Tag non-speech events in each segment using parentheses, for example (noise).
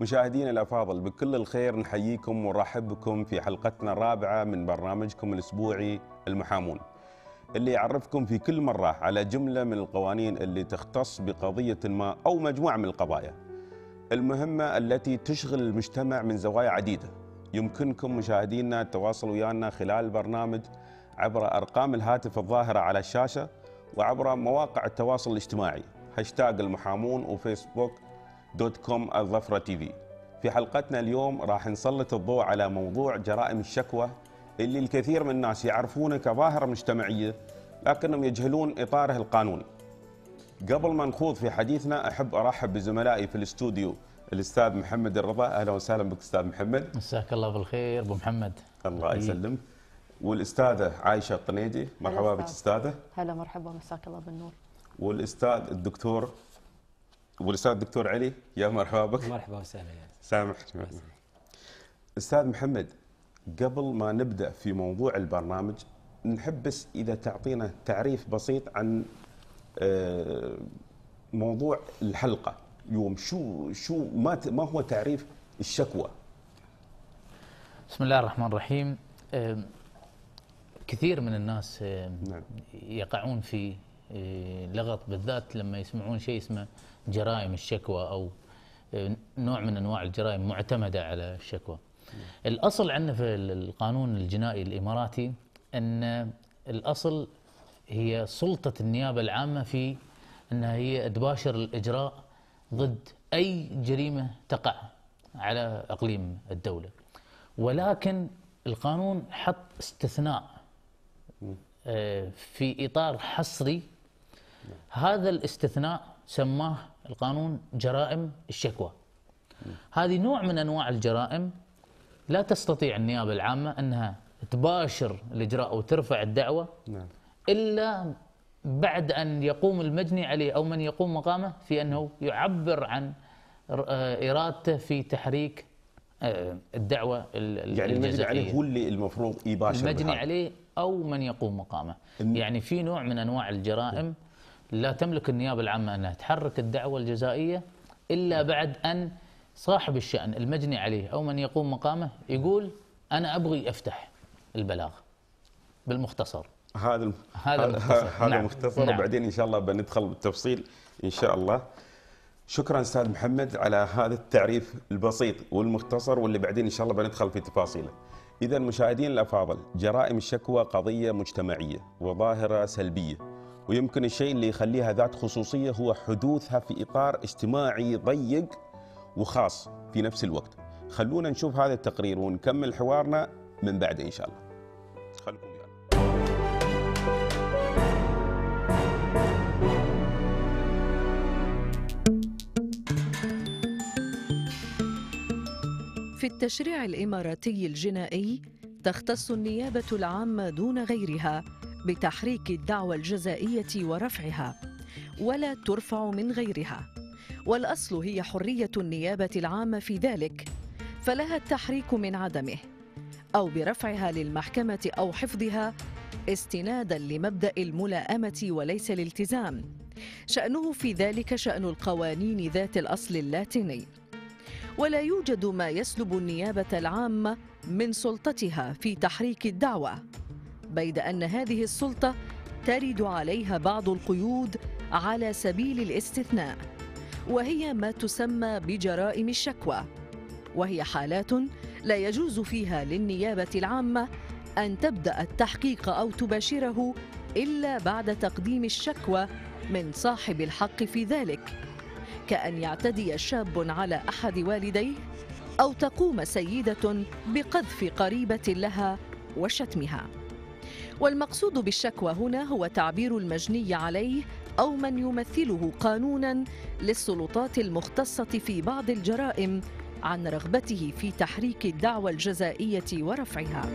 مشاهدينا الافاضل بكل الخير نحييكم ونرحب بكم في حلقتنا الرابعه من برنامجكم الاسبوعي المحامون. اللي يعرفكم في كل مره على جمله من القوانين اللي تختص بقضيه ما او مجموعه من القضايا. المهمه التي تشغل المجتمع من زوايا عديده. يمكنكم مشاهدينا التواصل ويانا خلال البرنامج عبر ارقام الهاتف الظاهره على الشاشه وعبر مواقع التواصل الاجتماعي هاشتاج المحامون وفيسبوك دوت كوم الظفرة تي في في حلقتنا اليوم راح نسلط الضوء على موضوع جرائم الشكوى اللي الكثير من الناس يعرفونه كظاهرة مجتمعية لكنهم يجهلون إطاره القانوني قبل ما نخوض في حديثنا أحب أرحب بزملائي في الاستوديو الأستاذ محمد الرضا أهلا وسهلا بك أستاذ محمد مساك الله بالخير أبو محمد الله يسلمك والاستاذه عايشه الطنيدي مرحبا بك استاذه هلا مرحبا مساك الله بالنور والاستاذ الدكتور والاستاذ الدكتور علي يا مرحبا بك مرحبا وسهلا سامح استاذ محمد قبل ما نبدا في موضوع البرنامج نحب بس اذا تعطينا تعريف بسيط عن آه، موضوع الحلقه يوم شو شو ما ما هو تعريف الشكوى؟ بسم الله الرحمن الرحيم كثير من الناس نعم. يقعون في آه، لغط بالذات لما يسمعون شيء اسمه جرائم الشكوى أو آه، نوع من أنواع الجرائم معتمدة على الشكوى الأصل عندنا في القانون الجنائي الإماراتي أن الأصل هي سلطة النيابة العامة في أنها هي تباشر الإجراء ضد أي جريمة تقع على أقليم الدولة ولكن القانون حط استثناء آه، في إطار حصري هذا الاستثناء سماه القانون جرائم الشكوى هذه نوع من انواع الجرائم لا تستطيع النيابه العامه انها تباشر الاجراء وترفع الدعوه نعم. الا بعد ان يقوم المجني عليه او من يقوم مقامه في انه يعبر عن آه، ارادته في تحريك آه، الدعوه يعني المجني عليه هو اللي المفروض يباشر المجني عليه او من يقوم مقامه يعني في نوع من انواع الجرائم نعم. لا تملك النيابه العامه انها تحرك الدعوه الجزائيه الا نعم. بعد ان صاحب الشان المجني عليه او من يقوم مقامه يقول انا ابغي افتح البلاغ بالمختصر هذا هذا المختصر هذا نعم. مختصر نعم. وبعدين ان شاء الله بندخل بالتفصيل ان شاء الله شكرا استاذ محمد على هذا التعريف البسيط والمختصر واللي بعدين ان شاء الله بندخل في تفاصيله اذا مشاهدينا الافاضل جرائم الشكوى قضيه مجتمعيه وظاهره سلبيه ويمكن الشيء اللي يخليها ذات خصوصية هو حدوثها في إطار اجتماعي ضيق وخاص في نفس الوقت خلونا نشوف هذا التقرير ونكمل حوارنا من بعد إن شاء الله خلكم ويانا في التشريع الإماراتي الجنائي تختص النيابة العامة دون غيرها بتحريك الدعوى الجزائية ورفعها ولا ترفع من غيرها والأصل هي حرية النيابة العامة في ذلك فلها التحريك من عدمه أو برفعها للمحكمة أو حفظها استنادا لمبدأ الملاءمة وليس الالتزام شأنه في ذلك شأن القوانين ذات الأصل اللاتيني ولا يوجد ما يسلب النيابة العامة من سلطتها في تحريك الدعوة بيد أن هذه السلطة ترد عليها بعض القيود على سبيل الاستثناء وهي ما تسمى بجرائم الشكوى وهي حالات لا يجوز فيها للنيابة العامة أن تبدأ التحقيق أو تباشره إلا بعد تقديم الشكوى من صاحب الحق في ذلك كأن يعتدي شاب على أحد والديه أو تقوم سيدة بقذف قريبة لها وشتمها والمقصود بالشكوى هنا هو تعبير المجني عليه أو من يمثله قانونا للسلطات المختصة في بعض الجرائم عن رغبته في تحريك الدعوى الجزائية ورفعها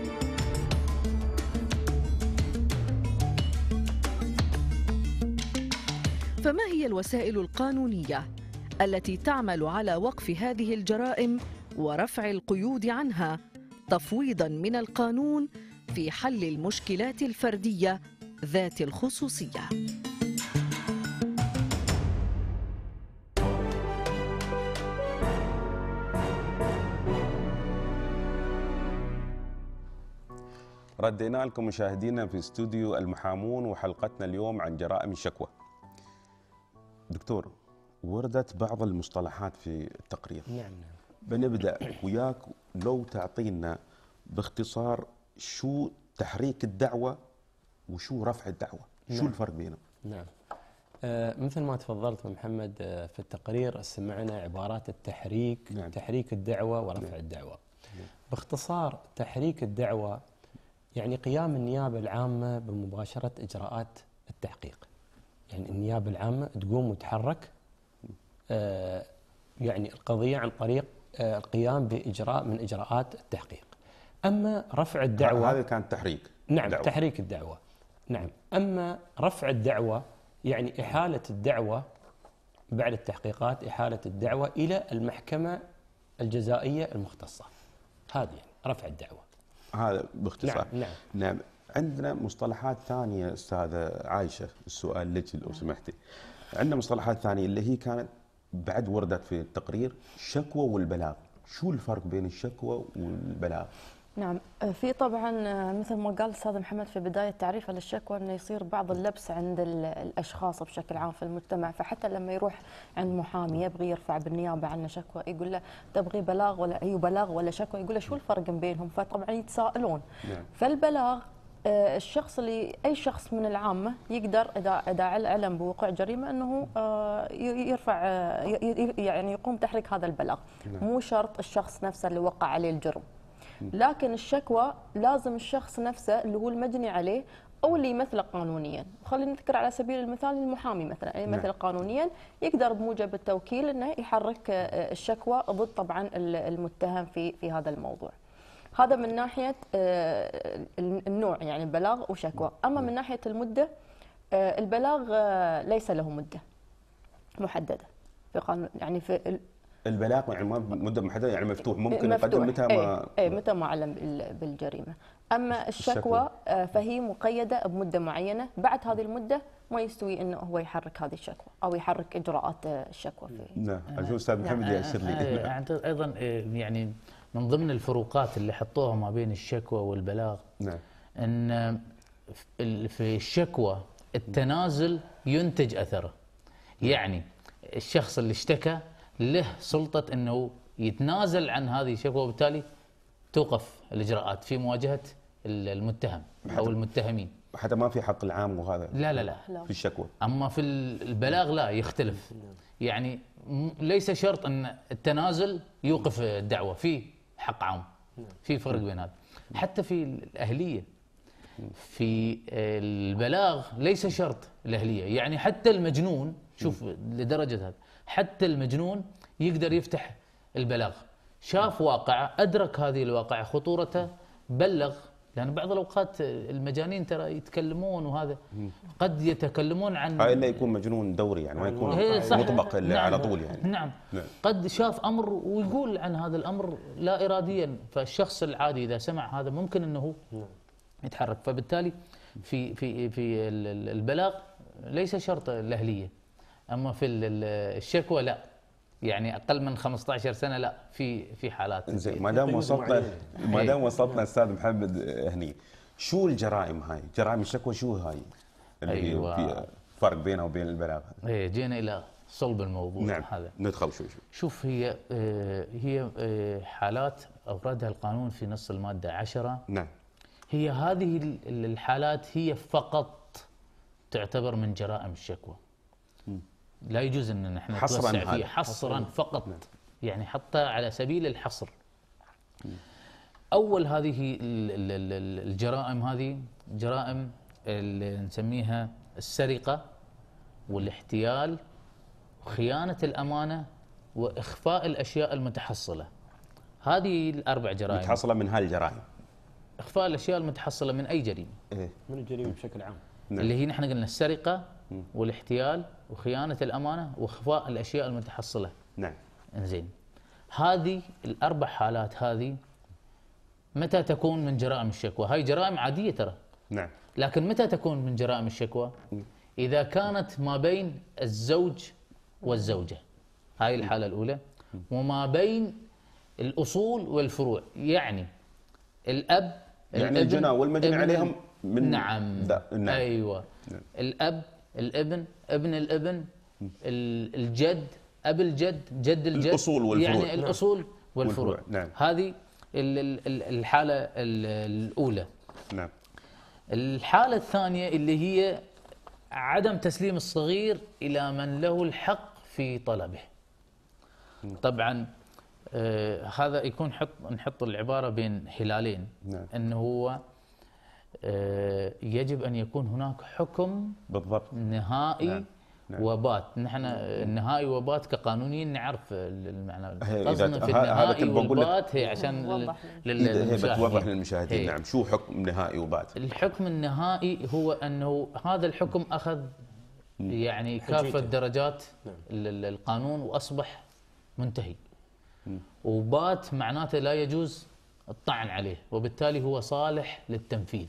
فما هي الوسائل القانونية التي تعمل على وقف هذه الجرائم ورفع القيود عنها تفويضا من القانون في حل المشكلات الفردية ذات الخصوصية ردينا لكم مشاهدينا في استوديو المحامون وحلقتنا اليوم عن جرائم الشكوى دكتور وردت بعض المصطلحات في التقرير نعم, نعم. بنبدا وياك لو تعطينا باختصار شو تحريك الدعوه وشو رفع الدعوه شو نعم. الفرق بينهم نعم آه مثل ما تفضلت محمد آه، في التقرير سمعنا عبارات التحريك نعم. تحريك الدعوه ورفع نعم. الدعوه نعم. باختصار تحريك الدعوه يعني قيام النيابه العامه بمباشره اجراءات التحقيق يعني النيابه العامه تقوم وتحرك آه يعني القضيه عن طريق آه، القيام باجراء من اجراءات التحقيق اما رفع الدعوه هذا كان تحريك نعم دعوة. تحريك الدعوه نعم اما رفع الدعوه يعني احاله الدعوه بعد التحقيقات احاله الدعوه الى المحكمه الجزائيه المختصه هذه يعني رفع الدعوه هذا باختصار نعم, نعم. نعم. عندنا مصطلحات ثانيه استاذه عايشه السؤال لك لو نعم. سمحتي عندنا مصطلحات ثانيه اللي هي كانت بعد وردت في التقرير شكوى والبلاغ شو الفرق بين الشكوى والبلاغ نعم آه، في طبعا آه، مثل ما قال الاستاذ محمد في بدايه تعريفه للشكوى انه يصير بعض اللبس عند الاشخاص بشكل عام في المجتمع فحتى لما يروح عند محامي يبغي يرفع بالنيابه عنه شكوى يقول له تبغي بلاغ ولا اي أيوة، بلاغ ولا شكوى يقول له شو الفرق بينهم فطبعا يتساءلون نعم. فالبلاغ آه، الشخص اللي اي شخص من العامه يقدر اذا اذا علم بوقوع جريمه انه يرفع يعني يقوم تحريك هذا البلاغ نعم. مو شرط الشخص نفسه اللي وقع عليه الجرم لكن الشكوى لازم الشخص نفسه اللي هو المجني عليه او اللي يمثله قانونيا خلينا نذكر على سبيل المثال المحامي مثلا مثل نعم. قانونيا يقدر بموجب التوكيل انه يحرك آه، الشكوى ضد طبعا المتهم في في هذا الموضوع هذا من ناحيه آه، النوع يعني بلاغ وشكوى اما من ناحيه المده آه، البلاغ ليس له مده محدده في قانون يعني في البلاغ يعني ما مده محدده يعني مفتوح ممكن مفتوح. إيه، إيه، متى ما أي. متى ما علم بالجريمه اما الشكوى آه، فهي مقيده بمده معينه بعد هذه المده ما يستوي انه هو يحرك هذه الشكوى او يحرك اجراءات الشكوى نعم ارجو آه، استاذ محمد نعم. ياسر لي آه، نعم. ايضا يعني من ضمن الفروقات اللي حطوها ما بين الشكوى والبلاغ نعم ان في الشكوى التنازل ينتج اثره يعني الشخص اللي اشتكى له سلطه انه يتنازل عن هذه الشكوى وبالتالي توقف الاجراءات في مواجهه المتهم او المتهمين حتى ما في حق العام وهذا لا لا لا في الشكوى اما في البلاغ لا يختلف يعني ليس شرط ان التنازل يوقف الدعوه في حق عام في فرق بين هذا حتى في الاهليه في البلاغ ليس شرط الاهليه يعني حتى المجنون شوف لدرجه هذا حتى المجنون يقدر يفتح البلاغ شاف واقعه أدرك هذه الواقعة خطورته بلغ لأن بعض الأوقات المجانين ترى يتكلمون وهذا قد يتكلمون عن إلا يكون مجنون دوري يعني ما يكون مطبق نعم على طول يعني نعم, نعم قد شاف أمر ويقول عن هذا الأمر لا إراديا فالشخص العادي إذا سمع هذا ممكن أنه يتحرك فبالتالي في في في البلاغ ليس شرط الأهلية اما في الشكوى لا يعني اقل من 15 سنه لا في في حالات زين ما دام وصلنا ما دام إيه. وصلنا استاذ محمد آه، هني شو الجرائم هاي؟ جرائم الشكوى شو هاي؟ اللي أيوة. في فرق بينها وبين البلاغ ايه جينا الى صلب الموضوع نعم. هذا ندخل شوي شوي شوف هي آه، هي آه، حالات اوردها القانون في نص الماده 10 نعم هي هذه الحالات هي فقط تعتبر من جرائم الشكوى لا يجوز ان احنا حصرا فيه حصرا, حصراً فقط نعم. يعني حتى على سبيل الحصر نعم. اول هذه الجرائم هذه جرائم اللي نسميها السرقه والاحتيال وخيانه الامانه واخفاء الاشياء المتحصله هذه الاربع جرائم متحصله من هذه الجرائم اخفاء الاشياء المتحصله من اي جريمه؟ إيه؟ من الجريمه بشكل عام نعم. اللي هي نحن قلنا السرقه والاحتيال وخيانه الامانه واخفاء الاشياء المتحصله نعم انزين هذه الاربع حالات هذه متى تكون من جرائم الشكوى هاي جرائم عاديه ترى نعم لكن متى تكون من جرائم الشكوى اذا كانت ما بين الزوج والزوجه هاي الحاله الاولى وما بين الاصول والفروع يعني الاب يعني الجنا والمجني عليهم من نعم, نعم. ايوه نعم. الاب الابن ابن الابن الجد اب الجد جد الجد الاصول والفروع يعني نعم. الاصول والفروع, والفروع. نعم. هذه الحاله الاولى نعم الحاله الثانيه اللي هي عدم تسليم الصغير الى من له الحق في طلبه نعم. طبعا آه هذا يكون حط نحط العباره بين هلالين نعم. انه هو آه، يجب ان يكون هناك حكم بالضبط نهائي نعم. نعم. وبات نحن النهائي وبات كقانونيين نعرف المعنى قصدنا في النهائي لك هي عشان للمشاهدين للمشاهدين إيه. نعم شو حكم نهائي وبات الحكم النهائي هو انه هذا الحكم اخذ يعني كافه درجات نعم. القانون واصبح منتهي وبات معناته لا يجوز الطعن عليه وبالتالي هو صالح للتنفيذ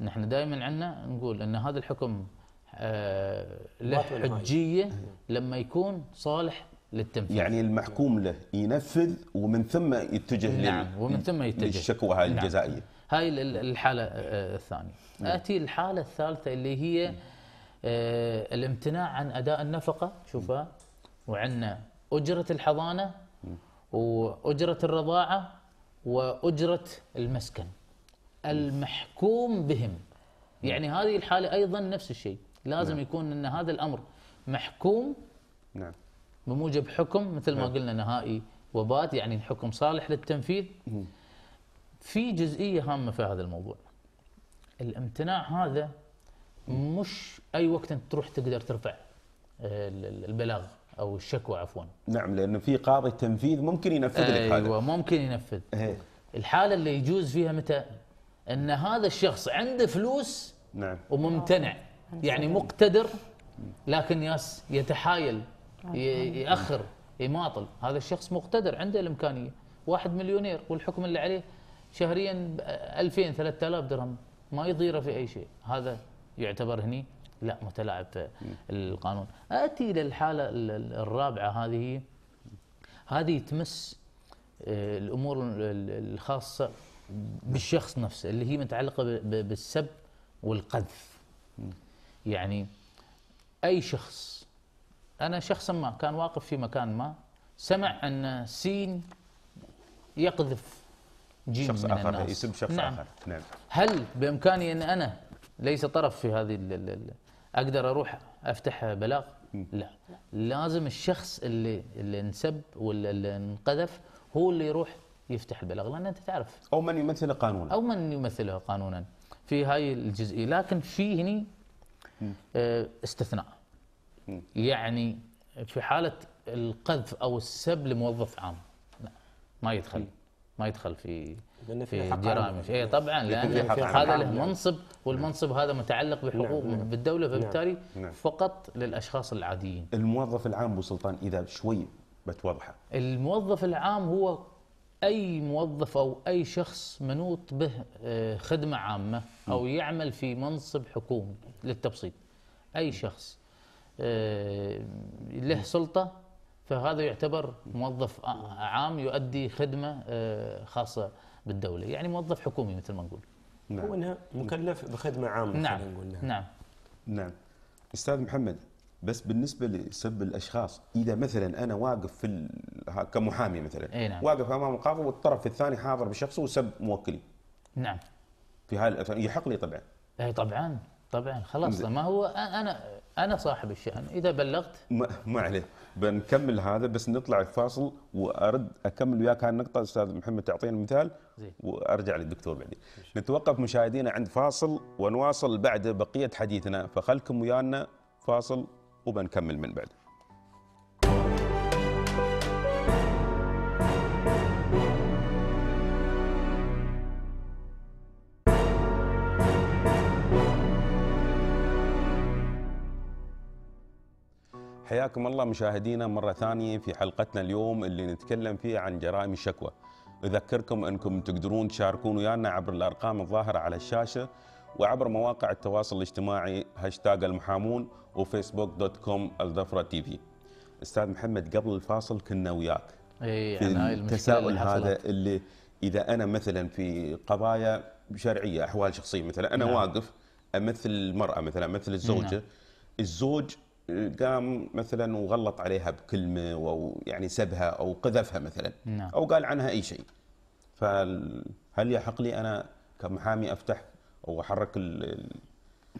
نحن دائما عندنا نقول ان هذا الحكم آه، له حجيه لما يكون صالح للتنفيذ يعني المحكوم له ينفذ ومن ثم يتجه نعم ومن ثم يتجه للشكوى نعم. هاي الجزائيه آه، نعم. هاي الحاله الثانيه اتي الحاله الثالثه اللي هي آه، الامتناع عن اداء النفقه شوفها وعندنا اجره الحضانه واجره الرضاعه واجره المسكن المحكوم بهم يعني هذه الحالة أيضا نفس الشيء لازم نعم. يكون أن هذا الأمر محكوم نعم بموجب حكم مثل نعم. ما قلنا نهائي وبات يعني الحكم صالح للتنفيذ في جزئية هامة في هذا الموضوع الامتناع هذا مش أي وقت أنت تروح تقدر ترفع آه، البلاغ أو الشكوى عفوا نعم لأنه في قاضي تنفيذ ممكن ينفذ لك أيوة، هذا أيوة ممكن ينفذ هي. إيه. الحالة اللي يجوز فيها متى ان هذا الشخص عنده فلوس نعم وممتنع يعني مقتدر لكن ياس يتحايل ياخر يماطل هذا الشخص مقتدر عنده الامكانيه واحد مليونير والحكم اللي عليه شهريا 2000 3000 درهم ما يضيره في اي شيء هذا يعتبر هني لا متلاعب في القانون اتي الى الحاله الرابعه هذه هذه تمس آه، الامور الخاصه نعم. بالشخص نفسه اللي هي متعلقه بالسب والقذف يعني اي شخص انا شخصا ما كان واقف في مكان ما سمع ان سين يقذف جيم شخص من اخر الناس. اسم شخص نعم. اخر نعم هل بامكاني ان انا ليس طرف في هذه ال اقدر اروح افتح بلاغ؟ لا لازم الشخص اللي اللي انسب ولا اللي انقذف هو اللي يروح يفتح البلاغ لان انت تعرف او من يمثله قانونا او من يمثله قانونا في هاي الجزئيه لكن في هني آه، استثناء يعني في حاله القذف او السب لموظف عام لا ما يدخل ما يدخل في في جرائم اي طبعا لان هذا له منصب والمنصب نعم. هذا متعلق نعم، بحقوق بالدوله نعم. فبالتالي فقط للاشخاص العاديين الموظف العام ابو سلطان اذا شوي بتوضحه الموظف العام هو اي موظف او اي شخص منوط به آه، خدمه عامه او يعمل في منصب حكومي للتبسيط اي شخص آه، له سلطه فهذا يعتبر موظف عام يؤدي خدمه آه، خاصه بالدوله يعني موظف حكومي مثل ما نقول نعم. هو انه مكلف بخدمه عامه نعم نقول نعم نعم, نعم. استاذ محمد بس بالنسبه لسب الاشخاص اذا مثلا انا واقف في كمحامي مثلا أي نعم. واقف امام القاضي والطرف الثاني حاضر بشخصه وسب موكلي نعم في هاي يحق لي طبعا اي طبعا طبعا خلاص ما هو انا انا صاحب الشان اذا بلغت ما, ما عليه بنكمل هذا بس نطلع الفاصل وارد اكمل وياك هالنقطه النقطه استاذ محمد تعطيني مثال وارجع للدكتور بعدين نتوقف مشاهدينا عند فاصل ونواصل بعد بقيه حديثنا فخلكم ويانا فاصل وبنكمل من بعد حياكم الله مشاهدينا مرة ثانية في حلقتنا اليوم اللي نتكلم فيها عن جرائم الشكوى أذكركم أنكم تقدرون تشاركون ويانا عبر الأرقام الظاهرة على الشاشة وعبر مواقع التواصل الاجتماعي هاشتاج المحامون وفيسبوك دوت كوم الظفرة تي في استاذ محمد قبل الفاصل كنا وياك اي يعني أنا التساؤل اللي هذا اللي اذا انا مثلا في قضايا شرعيه احوال شخصيه مثلا انا نعم. واقف امثل المراه مثلا امثل الزوجه نعم. الزوج قام مثلا وغلط عليها بكلمه او يعني سبها او قذفها مثلا نعم. او قال عنها اي شيء فهل يحق لي انا كمحامي افتح حرك ال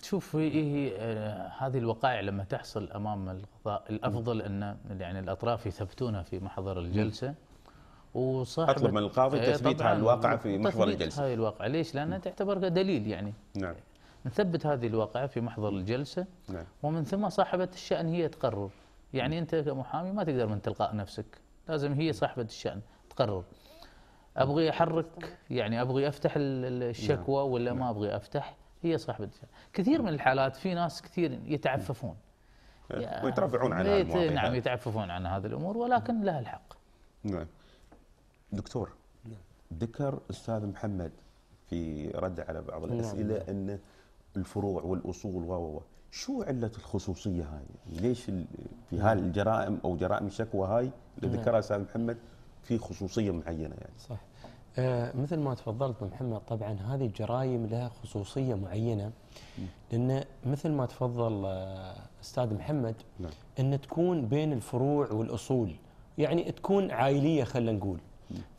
شوف هي آه، هذه الوقائع لما تحصل امام القضاء الافضل ان يعني الاطراف يثبتونها في محضر الجلسه وصاحب اطلب من القاضي إيه، تثبيت هذه الواقعه في محضر الجلسه هذه الواقعه ليش؟ لانها تعتبر دليل يعني نعم نثبت هذه الواقعه في محضر الجلسه نعم. ومن ثم صاحبه الشان هي تقرر يعني انت كمحامي ما تقدر من تلقاء نفسك لازم هي صاحبه الشان تقرر ابغي احرك يعني ابغي افتح الشكوى نعم. ولا ما نعم. ابغي افتح هي صاحبه كثير من الحالات في ناس كثير يتعففون إيه، ويترفعون عن هذا نعم يتعففون عن هذه الامور ولكن لها الحق نعم دكتور نعم. ذكر استاذ محمد في رد على بعض الاسئله ان الفروع والاصول و شو عله الخصوصيه هاي؟ ليش في هالجرائم او جرائم الشكوى هاي اللي ذكرها استاذ محمد في خصوصيه معينه يعني صح آه مثل ما تفضلت محمد طبعا هذه الجرائم لها خصوصيه معينه لان مثل ما تفضل آه استاذ محمد نعم. ان تكون بين الفروع والاصول يعني تكون عائليه خلينا نقول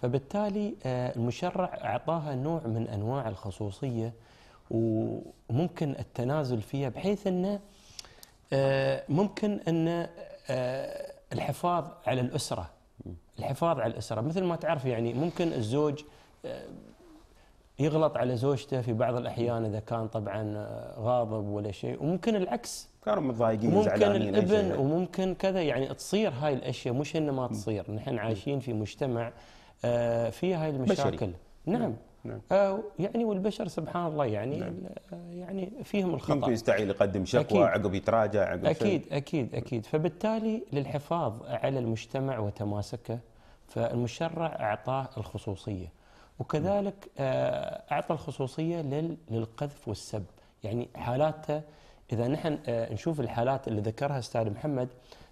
فبالتالي آه المشرع اعطاها نوع من انواع الخصوصيه وممكن التنازل فيها بحيث انه آه، ممكن ان آه، الحفاظ على الاسره الحفاظ على الاسره مثل ما تعرف يعني ممكن الزوج آه، يغلط على زوجته في بعض الاحيان اذا كان طبعا آه، غاضب ولا شيء وممكن العكس كانوا متضايقين ممكن الابن وممكن كذا يعني تصير هاي الاشياء مش انما تصير نحن عايشين في مجتمع آه، فيه هاي المشاكل بشري. نعم, نعم. نعم. آه يعني والبشر سبحان الله يعني نعم. آه، يعني فيهم الخطا يمكن يستعيل يقدم شكوى عقب يتراجع عقب اكيد شيء. اكيد اكيد فبالتالي للحفاظ على المجتمع وتماسكه فالمشرع اعطاه الخصوصيه وكذلك نعم. آه اعطى الخصوصيه للقذف والسب يعني حالاته اذا نحن آه نشوف الحالات اللي ذكرها استاذ محمد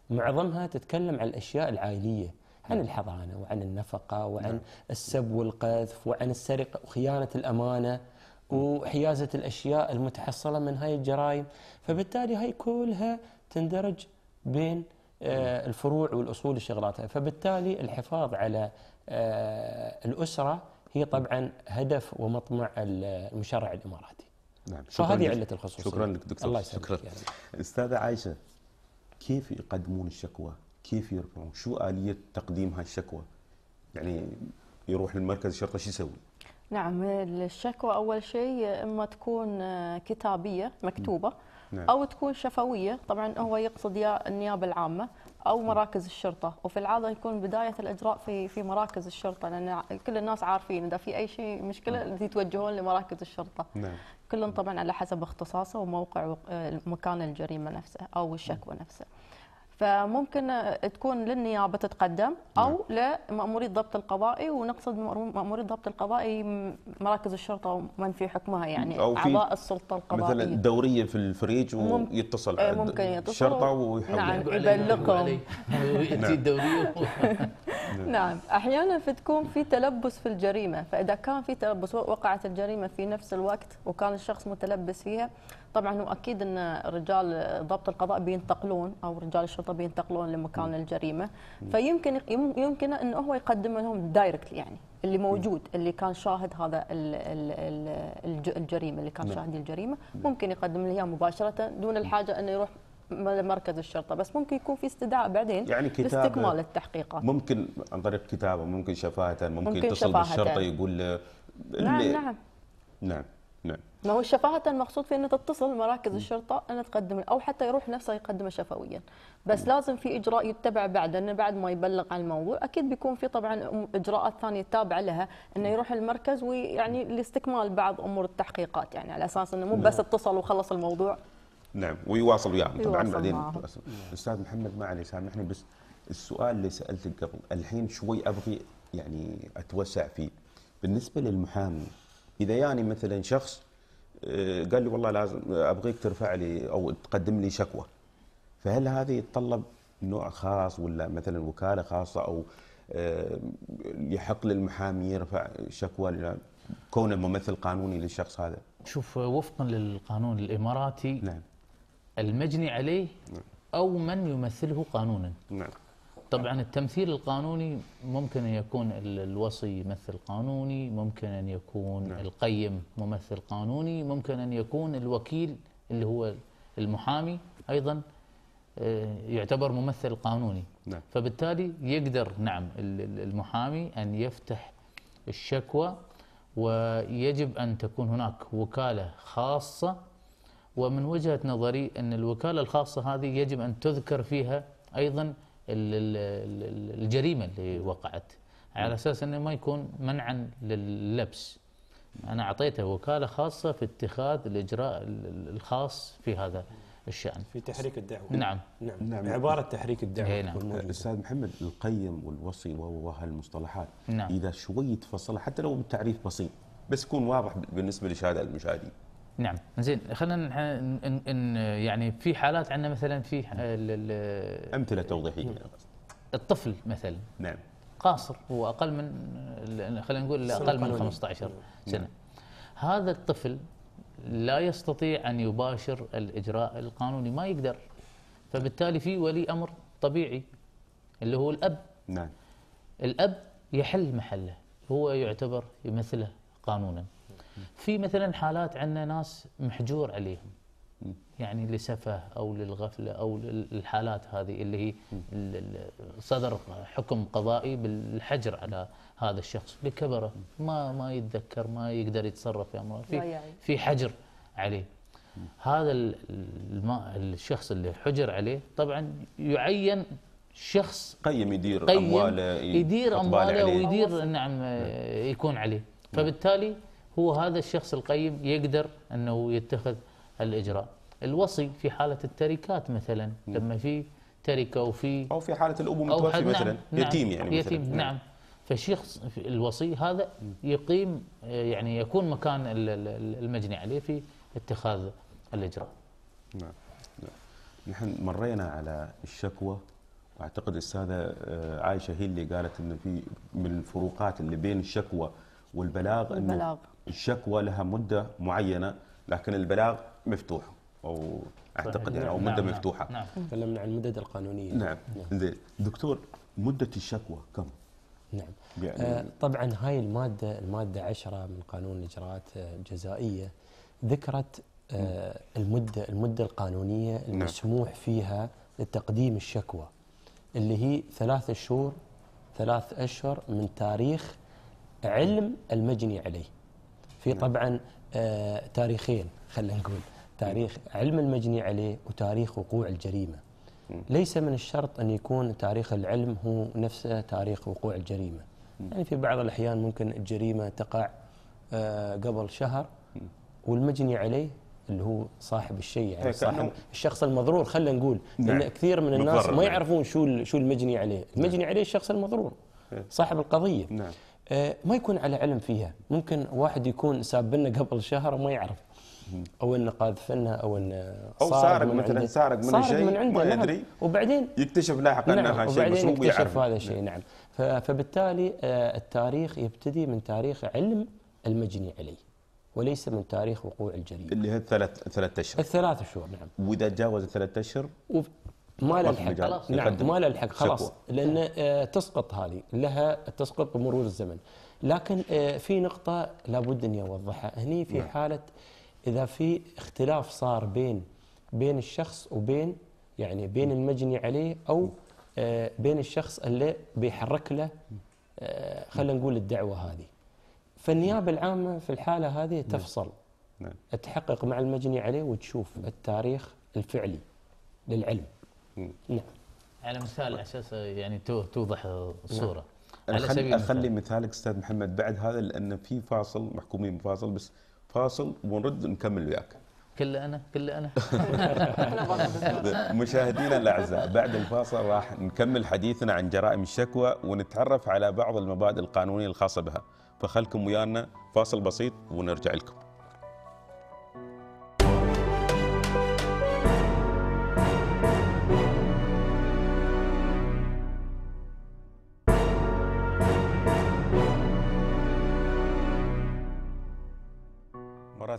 معظمها تتكلم عن الاشياء العائليه عن نعم. الحضانة وعن النفقة وعن نعم. السب والقذف وعن السرقة وخيانة الأمانة نعم. وحيازة الأشياء المتحصلة من هاي الجرائم فبالتالي هاي كلها تندرج بين آه، الفروع والأصول لشغلاتها فبالتالي الحفاظ على آه، الأسرة هي طبعا هدف ومطمع المشرع الإماراتي نعم شكرا فهذه علة الخصوصية شكرا لك دكتور الله شكرا يعني. أستاذة عايشة كيف يقدمون الشكوى كيف يرفعون؟ شو آلية تقديم هالشكوى؟ يعني يروح لمركز الشرطة شو يسوي؟ نعم الشكوى أول شيء إما تكون كتابية مكتوبة نعم. أو تكون شفوية طبعا هو يقصد يا النيابة العامة أو مراكز الشرطة وفي العادة يكون بداية الإجراء في في مراكز الشرطة لأن كل الناس عارفين إذا في أي شيء مشكلة يتوجهون لمراكز الشرطة نعم. كلهم طبعا على حسب اختصاصه وموقع آه، مكان الجريمة نفسه أو الشكوى نفسه فممكن تكون للنيابه تتقدم نعم. او لمأموري الضبط القضائي ونقصد مأموري الضبط القضائي مراكز الشرطه ومن في حكمها يعني أو في اعضاء السلطه القضائيه مثلا دوريه في الفريج ويتصل ممكن, إيه، ممكن يتصل الشرطه ويحول نعم يبلغهم نعم. نعم. نعم احيانا فتكون في تلبس في الجريمه فاذا كان في تلبس وقعت الجريمه في نفس الوقت وكان الشخص متلبس فيها طبعا واكيد ان رجال ضبط القضاء بينتقلون او رجال الشرطه بينتقلون لمكان الجريمه فيمكن يمكن انه هو يقدم لهم دايركت يعني اللي موجود اللي كان شاهد هذا الجريمه اللي كان شاهد الجريمه ممكن يقدم لها مباشره دون الحاجه انه يروح مركز الشرطه بس ممكن يكون في استدعاء بعدين يعني لاستكمال التحقيقات ممكن عن طريق كتابه ممكن شفاهه ممكن, ممكن يتصل بالشرطه يقول نعم،, نعم نعم نعم ما هو الشفاهة المقصود في أن تتصل مراكز الشرطة أن تقدم أو حتى يروح نفسه يقدمه شفويا بس لازم في إجراء يتبع بعد أنه بعد ما يبلغ عن الموضوع أكيد بيكون في طبعا إجراءات ثانية تابعة لها أنه يروح المركز ويعني لاستكمال بعض أمور التحقيقات يعني على أساس أنه مو نعم. بس اتصل وخلص الموضوع نعم ويواصل وياهم طبعا بعدين أستاذ محمد ما عليه سامحني بس السؤال اللي سألتك قبل الحين شوي أبغي يعني أتوسع فيه بالنسبة للمحامي إذا يعني مثلا شخص آه، قال لي والله لازم ابغيك ترفع لي او تقدم لي شكوى فهل هذه يتطلب نوع خاص ولا مثلا وكاله خاصه او آه، يحق للمحامي يرفع شكوى كونه ممثل قانوني للشخص هذا شوف وفقا للقانون الاماراتي نعم المجني عليه نعم. او من يمثله قانونا نعم طبعا التمثيل القانوني ممكن ان يكون الوصي ممثل قانوني، ممكن ان يكون نعم. القيم ممثل قانوني، ممكن ان يكون الوكيل اللي هو المحامي ايضا آه، يعتبر ممثل قانوني. نعم. فبالتالي يقدر نعم المحامي ان يفتح الشكوى ويجب ان تكون هناك وكاله خاصه ومن وجهه نظري ان الوكاله الخاصه هذه يجب ان تذكر فيها ايضا الجريمه اللي وقعت على نعم. اساس انه ما يكون منعا لللبس انا اعطيته وكاله خاصه في اتخاذ الاجراء الخاص في هذا الشان في تحريك الدعوه نعم نعم, نعم. عباره تحريك الدعوه إيه، نعم. استاذ محمد القيم والوصي وهالمصطلحات نعم. اذا شوي تفصلها حتى لو بتعريف بسيط بس يكون واضح بالنسبه لشهاده المشاهدين نعم زين خلينا يعني في حالات عندنا مثلا في نعم. آه، امثله توضيحيه نعم. الطفل مثلا نعم قاصر هو اقل من خلينا نقول اقل من 15 نعم. سنه نعم. هذا الطفل لا يستطيع ان يباشر الاجراء القانوني ما يقدر فبالتالي في ولي امر طبيعي اللي هو الاب نعم الاب يحل محله هو يعتبر يمثله قانونا في مثلا حالات عندنا ناس محجور عليهم يعني لسفه او للغفله او للحالات هذه اللي هي صدر حكم قضائي بالحجر على هذا الشخص لكبره ما ما يتذكر ما يقدر يتصرف في امره في في حجر عليه هذا الشخص اللي حجر عليه طبعا يعين شخص قيم يدير قيم امواله يدير امواله ويدير نعم،, نعم يكون عليه نعم. فبالتالي هو هذا الشخص القيم يقدر انه يتخذ الاجراء الوصي في حاله التركات مثلا لما في تركه وفي او في حاله الاب متوفي مثلا نعم،, نعم يتيم يعني يتيم مثلاً نعم, نعم. فالشخص الوصي هذا يقيم آه، يعني يكون مكان المجني عليه في اتخاذ الاجراء نعم, نعم. نحن مرينا على الشكوى واعتقد الاستاذه آه، عايشه هي اللي قالت انه في من الفروقات اللي بين الشكوى والبلاغ, والبلاغ. انه الشكوى لها مده معينه لكن البلاغ مفتوح او اعتقد يعني او مده نعم, نعم، مفتوحه نعم تكلمنا عن المدد القانونيه نعم. نعم زين دكتور مده الشكوى كم؟ نعم يعني آه، طبعا هاي الماده الماده 10 من قانون الاجراءات الجزائيه ذكرت آه، المده المده القانونيه نعم. المسموح نعم. فيها لتقديم الشكوى اللي هي ثلاث شهور ثلاث اشهر من تاريخ علم المجني عليه. في نعم. طبعا آه، تاريخين خلينا نقول تاريخ نعم. علم المجني عليه وتاريخ وقوع الجريمه نعم. ليس من الشرط ان يكون تاريخ العلم هو نفسه تاريخ وقوع الجريمه يعني في بعض الاحيان ممكن الجريمه تقع آه، قبل شهر والمجني عليه اللي هو صاحب الشيء يعني صاحب الشخص المضرور خلينا نقول نعم. لان كثير من الناس ما يعرفون شو شو المجني عليه المجني نعم. عليه الشخص المضرور إيه. صاحب القضيه نعم. آه، ما يكون على علم فيها ممكن واحد يكون ساب لنا قبل شهر وما يعرف او انه قاذفنا او انه او سارق مثلا سارق من شيء من عنده ما نعم. يدري وبعدين يكتشف لاحقا نعم هذا شيء بس هو يعرف هذا الشيء نعم. نعم فبالتالي آه، التاريخ يبتدي من تاريخ علم المجني عليه وليس من تاريخ وقوع الجريمه اللي هي الثلاث ثلاث اشهر الثلاث شهور نعم واذا تجاوز الثلاث اشهر نعم، ما له الحق خلاص نعم ما الحق خلاص لان آه، تسقط هذه لها تسقط بمرور الزمن لكن آه، في نقطه لابد اني اوضحها هني في نعم. حاله اذا في اختلاف صار بين بين الشخص وبين يعني بين المجني عليه او آه، بين الشخص اللي بيحرك له خلينا نقول الدعوه هذه فالنيابه العامه في الحاله هذه نعم. تفصل نعم. تحقق مع المجني عليه وتشوف التاريخ الفعلي للعلم نعم. نعم على مثال اساس يعني توضح نعم. الصوره نعم. على سبيل اخلي مثالك استاذ محمد بعد هذا لان في فاصل محكومين بفاصل بس فاصل ونرد نكمل وياك كله انا كله انا (laughs) مشاهدينا الاعزاء بعد الفاصل راح نكمل حديثنا عن جرائم الشكوى ونتعرف على بعض المبادئ القانونيه الخاصه بها فخلكم ويانا فاصل بسيط ونرجع لكم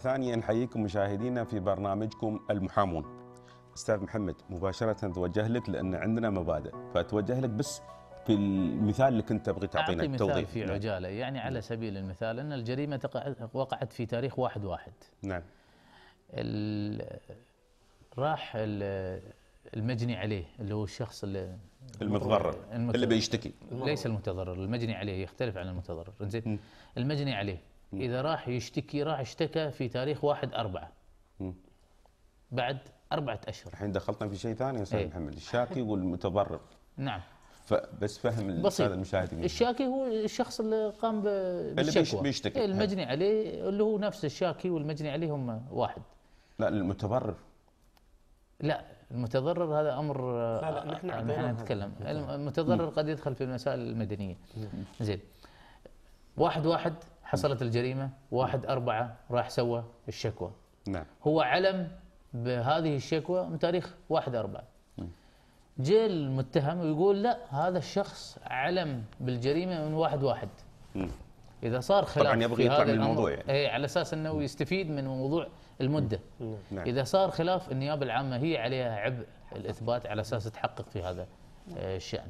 ثانية نحييكم مشاهدينا في برنامجكم المحامون أستاذ محمد مباشرة أتوجه لك لأن عندنا مبادئ فأتوجه لك بس في المثال اللي كنت تبغي تعطينا أعطي مثال التوضيح في نعم. عجالة يعني على نعم. سبيل المثال أن الجريمة وقعت في تاريخ واحد واحد نعم راح المجني عليه اللي هو الشخص اللي المتضرر اللي بيشتكي ليس المتضرر المجني عليه يختلف عن المتضرر زين المجني عليه إذا راح يشتكي راح اشتكى في تاريخ واحد أربعة بعد أربعة أشهر الحين دخلتنا في شيء ثاني يا أستاذ إيه. محمد الشاكي والمتضرر نعم بس فهم بسيط المشاهد الشاكي هو الشخص اللي قام بالشكوى اللي بيشتكي إيه، المجني عليه اللي هو نفس الشاكي والمجني عليه هم واحد لا المتضرر لا المتضرر هذا امر لا لا نحن آه، نتكلم المتضرر قد يدخل في المسائل المدنيه زين واحد واحد حصلت الجريمه واحد أربعة راح سوى الشكوى نعم هو علم بهذه الشكوى من تاريخ واحد أربعة جاء المتهم ويقول لا هذا الشخص علم بالجريمه من واحد واحد م. اذا صار خلاف طبعا يبغى يطلع من الموضوع يعني اي على اساس انه يستفيد من موضوع المده نعم. اذا صار خلاف النيابه العامه هي عليها عبء الاثبات على اساس تحقق في هذا آه، الشان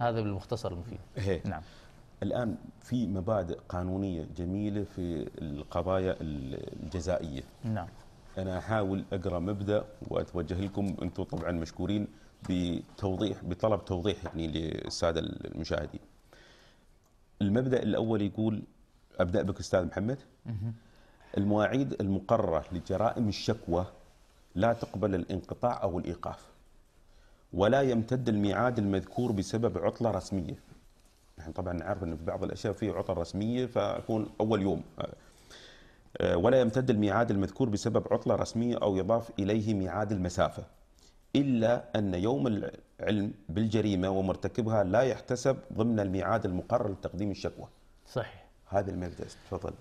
هذا بالمختصر المفيد هي. إيه. نعم الآن في مبادئ قانونية جميلة في القضايا الجزائية نعم أنا أحاول أقرأ مبدأ وأتوجه لكم أنتم طبعا مشكورين بتوضيح بطلب توضيح يعني للسادة المشاهدين المبدأ الأول يقول أبدأ بك أستاذ محمد المواعيد المقررة لجرائم الشكوى لا تقبل الانقطاع أو الإيقاف ولا يمتد الميعاد المذكور بسبب عطلة رسمية نحن يعني طبعا نعرف أنه في بعض الأشياء في عطل رسمية فأكون أول يوم آه، ولا يمتد الميعاد المذكور بسبب عطلة رسمية أو يضاف إليه ميعاد المسافة إلا أن يوم العلم بالجريمة ومرتكبها لا يحتسب ضمن الميعاد المقرر لتقديم الشكوى صحيح هذا المبدأ تفضل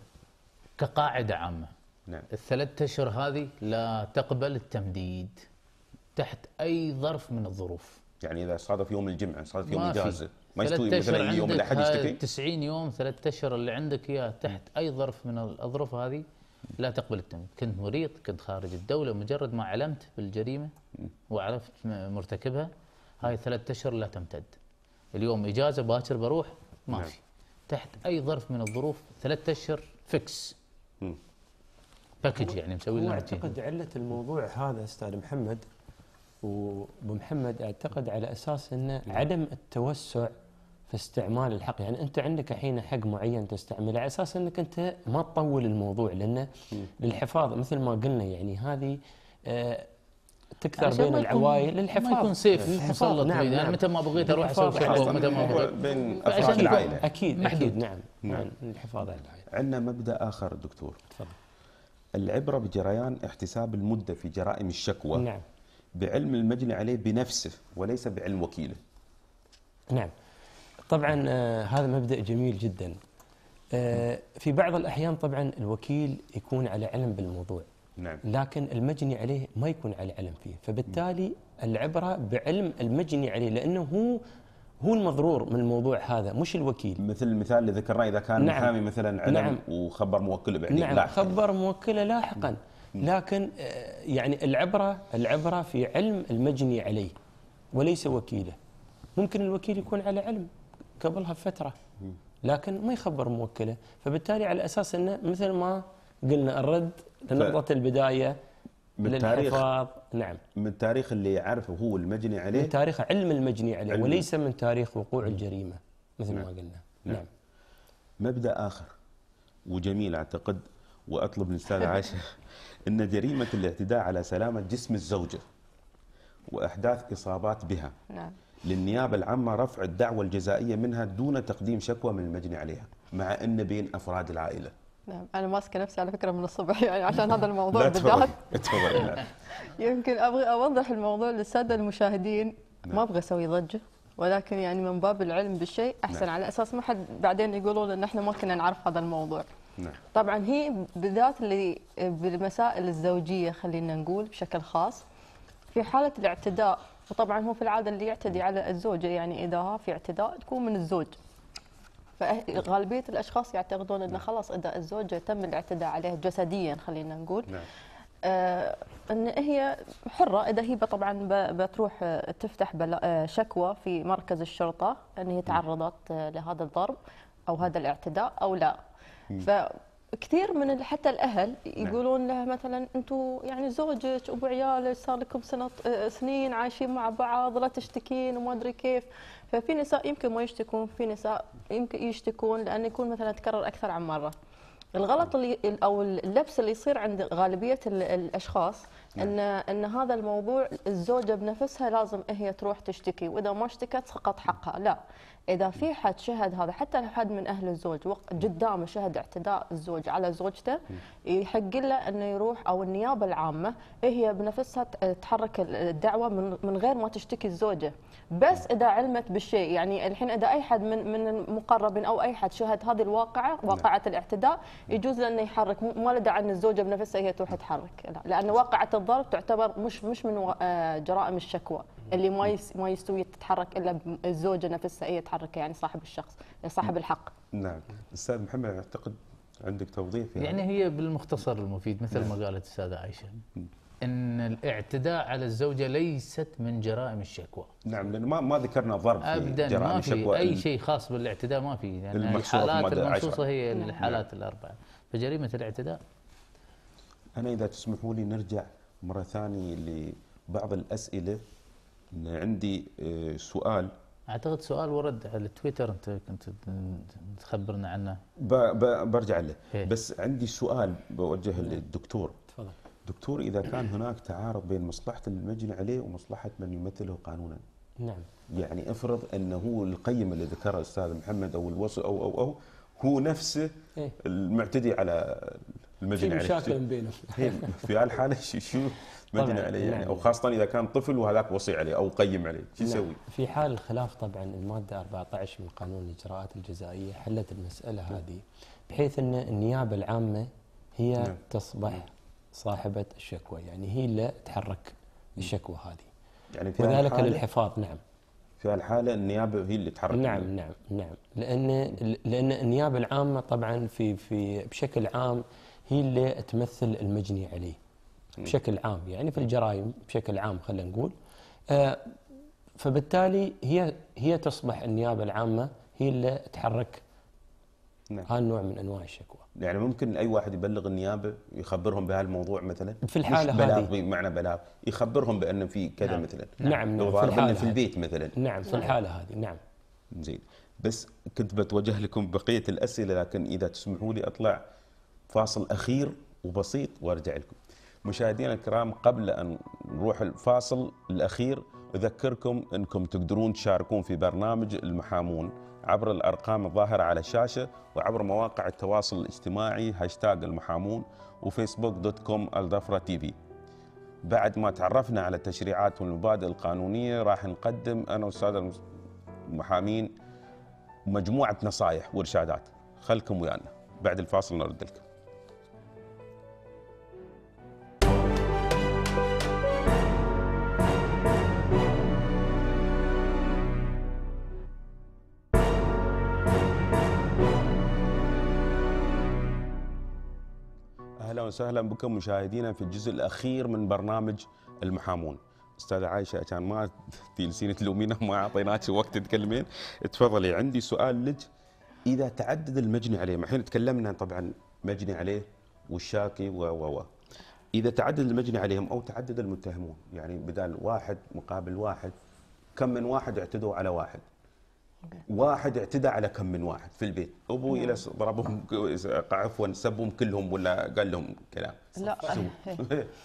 كقاعدة عامة نعم. الثلاث أشهر هذه لا تقبل التمديد تحت أي ظرف من الظروف يعني إذا صادف يوم الجمعة صادف يوم الجازة ما يستوي مثلا يوم الاحد يشتكي 90 يوم ثلاثة اشهر اللي عندك اياها تحت اي ظرف من الاظرف هذه لا تقبل التمييز كنت مريض كنت خارج الدوله مجرد ما علمت بالجريمه وعرفت مرتكبها هاي ثلاثة اشهر لا تمتد اليوم اجازه باكر بروح ما نعم. في تحت اي ظرف من الظروف ثلاثة اشهر فيكس باكج يعني مسوي لنا اعتقد عله الموضوع هذا استاذ محمد محمد اعتقد على اساس انه نعم. عدم التوسع في استعمال الحق يعني انت عندك الحين حق معين تستعمله على اساس انك انت ما تطول الموضوع لانه للحفاظ نعم. مثل ما قلنا يعني هذه آه تكثر بين العوائل للحفاظ ما يكون سيف مسلط نعم نعم. نعم. متى ما بغيت اروح اسوي شعبه متى ما بغيت بين افراد العائله اكيد اكيد نعم نعم, نعم. الحفاظ على العائله عندنا مبدا اخر دكتور تفضل العبره بجريان احتساب المده في جرائم الشكوى نعم بعلم المجني عليه بنفسه وليس بعلم وكيله نعم طبعا آه، هذا مبدأ جميل جدا آه، في بعض الأحيان طبعا الوكيل يكون على علم بالموضوع نعم. لكن المجني عليه ما يكون على علم فيه فبالتالي العبرة بعلم المجني عليه لأنه هو هو المضرور من الموضوع هذا مش الوكيل مثل المثال اللي ذكرناه إذا كان نعم. محامي مثلا علم نعم. وخبر موكله بعدين نعم لاحقا. خبر موكله لاحقا لكن آه، يعني العبرة العبرة في علم المجني عليه وليس وكيله ممكن الوكيل يكون على علم قبلها بفترة لكن ما يخبر موكله فبالتالي على أساس أنه مثل ما قلنا الرد لنقطة البداية من تاريخ نعم من التاريخ اللي يعرفه هو المجني عليه من تاريخ علم المجني عليه علم وليس من تاريخ وقوع الجريمة مثل نعم ما قلنا نعم, نعم مبدأ آخر وجميل أعتقد وأطلب من الاستاذ عائشة (laughs) أن جريمة الاعتداء على سلامة جسم الزوجة وأحداث إصابات بها نعم. للنيابة العامة رفع الدعوة الجزائية منها دون تقديم شكوى من المجني عليها مع أن بين أفراد العائلة نعم أنا ماسكة نفسي على فكرة من الصبح (laughs) يعني عشان هذا (laughs) الموضوع بالذات تفضل نعم. يمكن أبغى أوضح الموضوع للسادة المشاهدين نعم. ما أبغى أسوي ضجة ولكن يعني من باب العلم بالشيء أحسن نعم. على أساس ما حد بعدين يقولون أن إحنا ما كنا نعرف هذا الموضوع نعم. طبعا هي بالذات اللي بالمسائل الزوجيه خلينا نقول بشكل خاص في حاله الاعتداء وطبعا هو في العاده اللي يعتدي نعم. على الزوجه يعني اذا في اعتداء تكون من الزوج فغالبيه الاشخاص يعتقدون انه نعم. خلاص اذا الزوجه تم الاعتداء عليها جسديا خلينا نقول نعم. آه ان هي حره اذا هي طبعا بتروح آه، تفتح آه، شكوى في مركز الشرطه ان هي نعم. تعرضت آه، لهذا الضرب او هذا الاعتداء او لا فكثير من حتى الاهل نعم. يقولون لها مثلا انتم يعني زوجك ابو عيالك صار لكم سنه سنين عايشين مع بعض لا تشتكين وما ادري كيف ففي نساء يمكن ما يشتكون في نساء يمكن يشتكون لان يكون مثلا تكرر اكثر عن مره الغلط اللي او اللبس اللي يصير عند غالبيه الاشخاص نعم. ان ان هذا الموضوع الزوجه بنفسها لازم هي تروح تشتكي واذا ما اشتكت سقط حقها لا اذا في حد شهد هذا حتى لو حد من اهل الزوج قدامه شهد اعتداء الزوج على زوجته نعم. يحق له انه يروح او النيابه العامه هي بنفسها تحرك الدعوه من من غير ما تشتكي الزوجه بس اذا علمت بالشيء يعني الحين اذا اي حد من من المقربين او اي حد شهد هذه الواقعه نعم. واقعه الاعتداء يجوز له انه يحرك ما له داعي ان الزوجه بنفسها هي تروح تحرك لان واقعه الضرب تعتبر مش مش من آه، جرائم الشكوى اللي ما ما يستوي تتحرك الا الزوجه نفسها هي تتحرك يعني صاحب الشخص صاحب الحق نعم استاذ محمد اعتقد عندك توضيح فيها يعني. يعني هي بالمختصر المفيد مثل ما نعم. قالت الساده عائشه ان الاعتداء على الزوجه ليست من جرائم الشكوى نعم لان ما ما ذكرنا ضرب ابدا جرائم ما في اي شيء خاص بالاعتداء ما في يعني الحالات المخصوصه هي نعم. الحالات الاربعه فجريمه الاعتداء انا اذا تسمحوا لي نرجع مرة ثانية لبعض الأسئلة إن عندي آه، سؤال اعتقد سؤال ورد على تويتر انت كنت تخبرنا عنه برجع له إيه. بس عندي سؤال بوجهه إيه. للدكتور تفضل دكتور اذا كان هناك تعارض بين مصلحه المجني عليه ومصلحه من يمثله قانونا نعم يعني افرض انه القيم اللي ذكرها الاستاذ محمد او الوصف او او او هو نفسه إيه. المعتدي على المجني عليه (laughs) إيه، في مشاكل بينهم في هالحاله شو مدينة عليه يعني؟, يعني او خاصه اذا كان طفل وهذاك وصي عليه او قيم عليه شو يسوي؟ في حال الخلاف طبعا الماده 14 من قانون الاجراءات الجزائيه حلت المساله نعم. هذه بحيث ان النيابه العامه هي نعم. تصبح نعم. صاحبه الشكوى يعني هي اللي تحرك نعم. الشكوى هذه يعني في وذلك للحفاظ نعم في هالحالة النيابة هي اللي تحرك نعم نعم نعم لأن لأن النيابة العامة طبعا في في بشكل عام هي اللي تمثل المجني عليه بشكل عام يعني في الجرائم بشكل عام خلينا نقول آه، فبالتالي هي هي تصبح النيابة العامة هي اللي تحرك نعم. هالنوع من أنواع الشكوى يعني ممكن اي واحد يبلغ النيابه يخبرهم بهالموضوع مثلا في الحاله مش بلاغ هذه بمعنى بلاغ يخبرهم بان في كذا نعم. مثلا نعم لو نعم. في, الحالة في البيت مثلا نعم في الحاله هذه نعم زين بس كنت بتوجه لكم بقيه الاسئله لكن اذا تسمحوا لي اطلع فاصل اخير وبسيط وارجع لكم مشاهدينا الكرام قبل ان نروح الفاصل الاخير اذكركم انكم تقدرون تشاركون في برنامج المحامون عبر الأرقام الظاهرة على الشاشة وعبر مواقع التواصل الاجتماعي هاشتاغ المحامون وفيسبوك دوت كوم الظفرة تي في بعد ما تعرفنا على التشريعات والمبادئ القانونية راح نقدم أنا والسادة المحامين مجموعة نصائح وإرشادات خلكم ويانا بعد الفاصل نرد لكم وسهلا بكم مشاهدينا في الجزء الاخير من برنامج المحامون استاذه عايشه عشان ما تجلسين تلومينا ما اعطيناك وقت تتكلمين تفضلي عندي سؤال لك اذا تعدد المجني عليه الحين تكلمنا طبعا مجني عليه والشاكي و و و اذا تعدد المجني عليهم او تعدد المتهمون يعني بدال واحد مقابل واحد كم من واحد اعتدوا على واحد واحد اعتدى على كم من واحد في البيت ابوي نعم. الى ضربهم عفوا سبهم كلهم ولا قال لهم كلام لا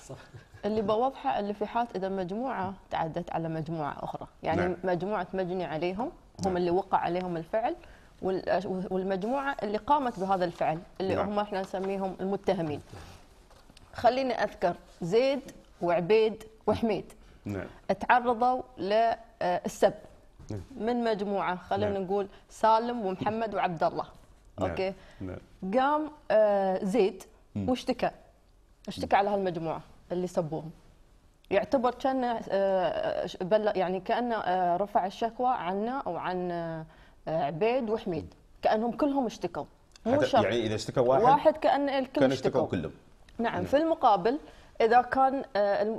صح (laughs) اللي بوضحه اللي في حالة إذا مجموعة تعدت على مجموعة أخرى يعني نعم. مجموعة مجني عليهم هم نعم. اللي وقع عليهم الفعل والمجموعة اللي قامت بهذا الفعل اللي نعم. هم احنا نسميهم المتهمين خليني أذكر زيد وعبيد وحميد نعم. تعرضوا للسب نعم. من مجموعه خلينا نعم. نقول سالم ومحمد وعبد الله نعم. اوكي قام آه، زيد واشتكى اشتكى على هالمجموعه اللي سبوهم يعتبر كان آه، آه، يعني كانه رفع الشكوى عنا او عن عبيد وحميد كانهم كلهم اشتكوا مو شرط يعني اذا اشتكى واحد واحد كان الكل كان اشتكوا كلهم نعم, نعم في المقابل اذا كان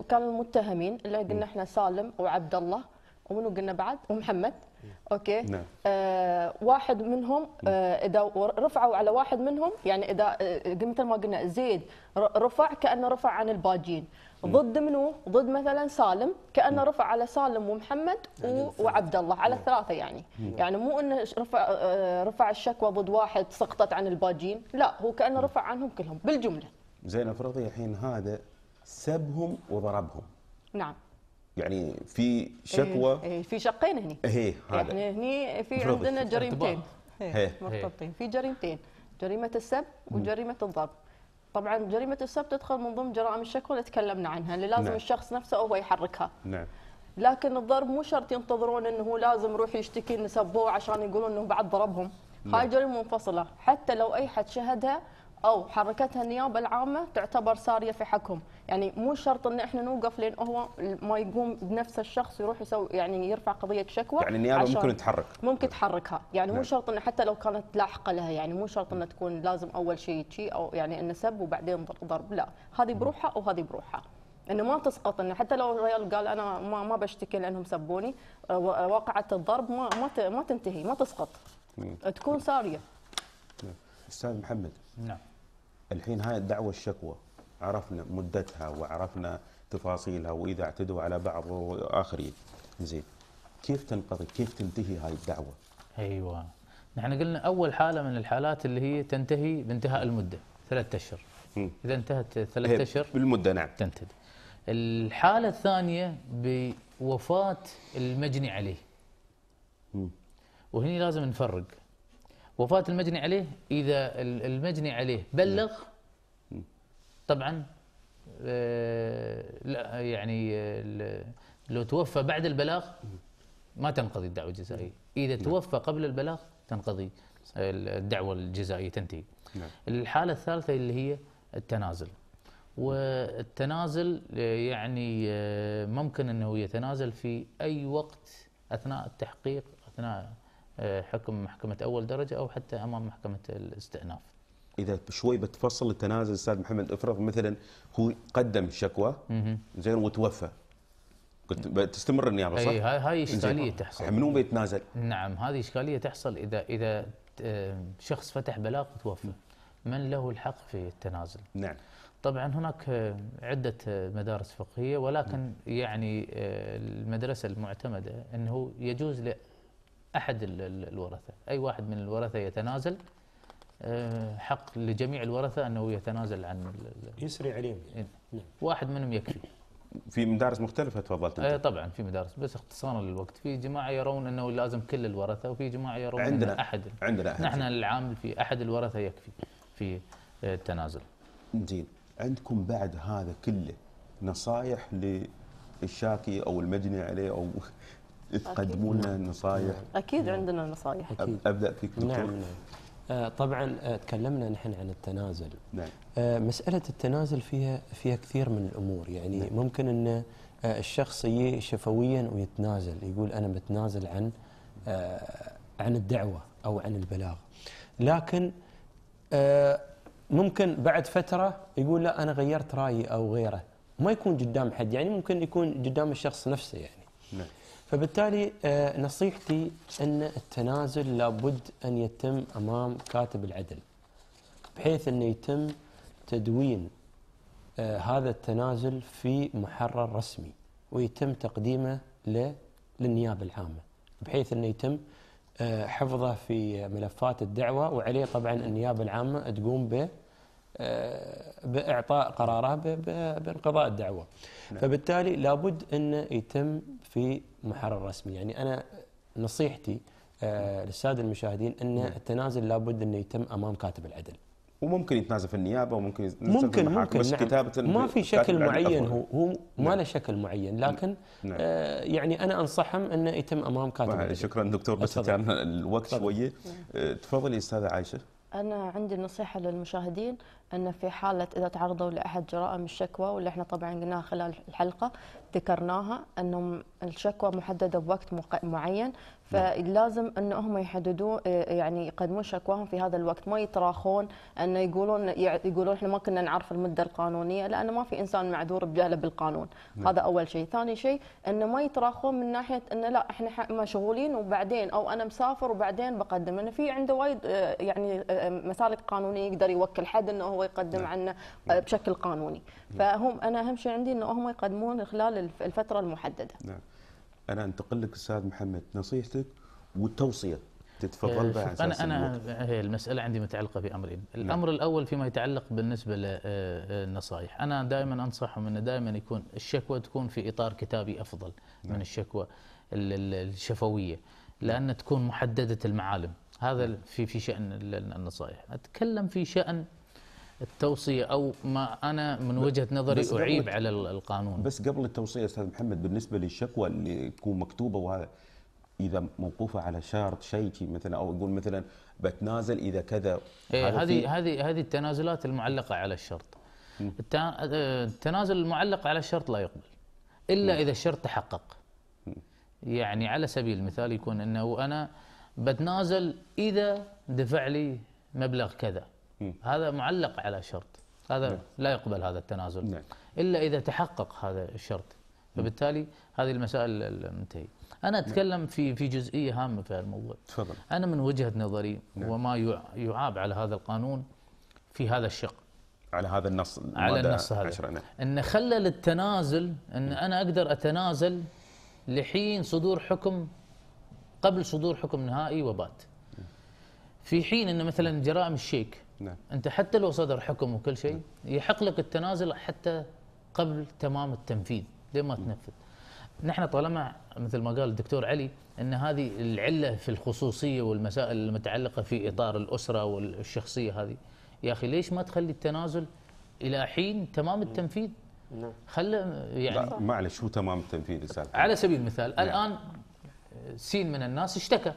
كان المتهمين اللي قلنا احنا سالم وعبد الله ومنو قلنا بعد ومحمد اوكي نعم. آه واحد منهم آه اذا رفعوا على واحد منهم يعني اذا آه مثل ما قلنا زيد رفع كانه رفع عن الباجين ضد منو ضد مثلا سالم كانه رفع على سالم ومحمد يعني و... وعبد الله على الثلاثه يعني يعني مو انه رفع آه، رفع الشكوى ضد واحد سقطت عن الباجين لا هو كانه رفع عنهم كلهم بالجمله زين افرضي الحين هذا سبهم وضربهم نعم يعني في إيه، شكوى إيه في شقين هني ايه احنا يعني هني في عندنا جريمتين إيه، إيه. مرتبطين في جريمتين جريمه السب وجريمه الضرب طبعا جريمه السب تدخل من ضمن جرائم الشكوى اللي تكلمنا عنها اللي لازم نعم. الشخص نفسه هو يحركها نعم لكن الضرب مو شرط ينتظرون انه لازم يروح يشتكي انه سبوه عشان يقولون انه بعد ضربهم هاي نعم. جريمه منفصله حتى لو اي حد شهدها او حركتها النيابه العامه تعتبر ساريه في حكم يعني مو شرط ان احنا نوقف لين هو ما يقوم بنفس الشخص يروح يسوي يعني يرفع قضيه شكوى يعني النيابه ممكن تحرك ممكن تحركها يعني مو نعم. شرط ان حتى لو كانت لاحقه لها يعني مو شرط ان تكون لازم اول شيء شيء او يعني انه سب وبعدين ضرب لا هذه نعم. بروحها وهذه بروحها انه ما تسقط انه حتى لو الرجال قال انا ما ما بشتكي لانهم سبوني آه، واقعه آه، الضرب ما ما ما تنتهي ما تسقط نعم. تكون ساريه استاذ محمد نعم الحين هاي الدعوه الشكوى عرفنا مدتها وعرفنا تفاصيلها واذا اعتدوا على بعض واخرين زين كيف تنقضي كيف تنتهي هاي الدعوه ايوه نحن قلنا اول حاله من الحالات اللي هي تنتهي بانتهاء المده ثلاثة اشهر اذا انتهت ثلاثة اشهر بالمده نعم تنتهي الحاله الثانيه بوفاه المجني عليه وهني لازم نفرق وفاة المجني عليه إذا المجني عليه بلغ نعم. طبعا آه، لا يعني لو توفى بعد البلاغ ما تنقضي الدعوة الجزائية إذا نعم. توفى قبل البلاغ تنقضي الدعوة الجزائية تنتهي نعم. الحالة الثالثة اللي هي التنازل والتنازل آه، يعني آه، ممكن أنه يتنازل في أي وقت أثناء التحقيق أثناء آه، حكم محكمة أول درجة أو حتى أمام محكمة الاستئناف إذا شوي بتفصل التنازل أستاذ محمد افرض مثلا هو قدم شكوى زين وتوفى قلت بتستمر النيابه صح؟ اي هاي اشكاليه تحصل من وين بيتنازل؟ نعم هذه اشكاليه تحصل اذا اذا آه، شخص فتح بلاغ وتوفى من له الحق في التنازل؟ نعم طبعا هناك آه، عده مدارس فقهيه ولكن يعني المدرسه المعتمده انه يجوز احد الورثه اي واحد من الورثه يتنازل آه، حق لجميع الورثه انه يتنازل عن يسري عليهم إيه. واحد منهم يكفي في مدارس مختلفه تفضلت انت. آه، طبعا في مدارس بس اختصارا للوقت في جماعه يرون انه لازم كل الورثه وفي جماعه يرون عندنا أن احد عندنا احد نحن العامل في احد الورثه يكفي في آه، التنازل زين عندكم بعد هذا كله نصائح للشاكي او المجني عليه او تقدموا لنا نصائح اكيد عندنا نصائح أكيد. ابدا فيك دكتور نعم نعم آه طبعا آه، تكلمنا نحن عن التنازل نعم. آه مساله التنازل فيها فيها كثير من الامور يعني نعم. ممكن ان آه، الشخص يجي شفويا ويتنازل يقول انا بتنازل عن آه، عن الدعوه او عن البلاغ لكن ممكن بعد فتره يقول لا انا غيرت رايي او غيره ما يكون قدام حد يعني ممكن يكون قدام الشخص نفسه يعني نعم. فبالتالي آه، نصيحتي ان التنازل لابد ان يتم امام كاتب العدل بحيث انه يتم تدوين آه، هذا التنازل في محرر رسمي ويتم تقديمه للنيابه العامه بحيث انه يتم آه، حفظه في ملفات الدعوه وعليه طبعا النيابه العامه تقوم ب باعطاء قراره بانقضاء الدعوه. نعم. فبالتالي لابد انه يتم في محرر رسمي يعني أنا نصيحتي آه، للساده المشاهدين ان نعم. التنازل لابد انه يتم امام كاتب العدل. وممكن يتنازل في النيابه وممكن يتنازل ممكن في ممكن بس نعم كتابه ما في شكل معين هو هو ما له نعم. شكل معين نعم. لكن نعم. آه يعني انا انصحهم انه يتم امام كاتب العدل. شكرا دكتور بس كان الوقت صدر. شويه آه، تفضلي استاذه عائشه. أنا عندي نصيحة للمشاهدين أن في حالة إذا تعرضوا لأحد جرائم الشكوى واللي احنا طبعا قلناها خلال الحلقة ذكرناها أنه الشكوى محددة بوقت معين نعم. فلازم ان هم يحددون آه، يعني يقدمون شكواهم في هذا الوقت ما يتراخون انه يقولون يقولون احنا ما كنا نعرف المده القانونيه لانه ما في انسان معذور بجهله بالقانون نعم. هذا اول شيء ثاني شيء انه ما يتراخون من ناحيه انه لا احنا مشغولين وبعدين او انا مسافر وبعدين بقدم انه في عنده وايد آه، يعني آه، مسالك قانونيه يقدر يوكل حد انه هو يقدم نعم. عنه نعم. بشكل قانوني نعم. فهم انا اهم شيء عندي انه هم يقدمون خلال الفتره المحدده نعم. انا انتقل لك استاذ محمد نصيحتك والتوصيه تتفضل آه، بها انا انا هي المساله عندي متعلقه بامرين، نعم. الامر نعم. الاول فيما يتعلق بالنسبه للنصائح، آه، آه، انا دائما انصحهم انه دائما يكون الشكوى تكون في اطار كتابي افضل نعم. من الشكوى الشفويه، نعم. لان تكون محدده المعالم، هذا نعم. في في شان النصائح، اتكلم في شان التوصيه او ما انا من وجهه نظري اعيب على القانون بس قبل التوصيه استاذ محمد بالنسبه للشكوى اللي تكون مكتوبه وهذا اذا موقوفه على شرط شيء مثلا او يقول مثلا بتنازل اذا كذا إيه، هذه هذه هذه التنازلات المعلقه على الشرط التنازل المعلق على الشرط لا يقبل الا اذا الشرط تحقق يعني على سبيل المثال يكون انه انا بتنازل اذا دفع لي مبلغ كذا هذا معلق على شرط هذا نعم. لا يقبل هذا التنازل نعم. إلا إذا تحقق هذا الشرط فبالتالي هذه المسائل المنتهي أنا نعم. أتكلم في في جزئية هامة في الموضوع تفضل. أنا من وجهة نظري نعم. وما يعاب على هذا القانون في هذا الشق على هذا النص على النص هذا عشرة. نعم. ان خلل التنازل ان انا اقدر اتنازل لحين صدور حكم قبل صدور حكم نهائي وبات في حين ان مثلا جرائم الشيك نعم. انت حتى لو صدر حكم وكل شيء نعم. يحق لك التنازل حتى قبل تمام التنفيذ لين ما نعم. تنفذ نحن طالما مثل ما قال الدكتور علي ان هذه العله في الخصوصيه والمسائل المتعلقه في اطار الاسره والشخصيه هذه يا اخي ليش ما تخلي التنازل الى حين تمام التنفيذ نعم. خل يعني معلش هو تمام التنفيذ السالفه على سبيل المثال الان سين من الناس اشتكى